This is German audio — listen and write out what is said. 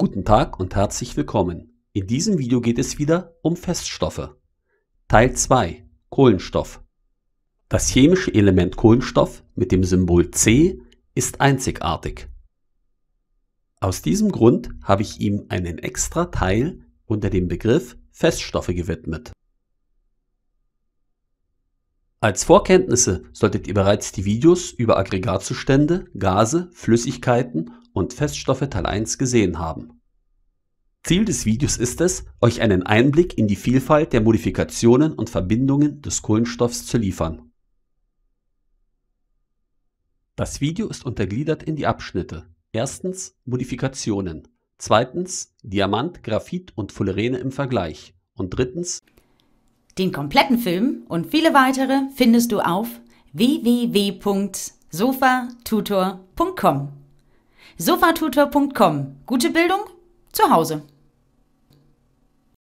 Guten Tag und herzlich willkommen. In diesem Video geht es wieder um Feststoffe. Teil 2 Kohlenstoff. Das chemische Element Kohlenstoff mit dem Symbol C ist einzigartig. Aus diesem Grund habe ich ihm einen extra Teil unter dem Begriff Feststoffe gewidmet. Als Vorkenntnisse solltet ihr bereits die Videos über Aggregatzustände, Gase, Flüssigkeiten und Feststoffe Teil 1 gesehen haben. Ziel des Videos ist es, euch einen Einblick in die Vielfalt der Modifikationen und Verbindungen des Kohlenstoffs zu liefern. Das Video ist untergliedert in die Abschnitte. Erstens Modifikationen, zweitens Diamant, Graphit und Fullerene im Vergleich und drittens den kompletten Film und viele weitere findest du auf www.sofatutor.com sofatutor.com. Gute Bildung zu Hause.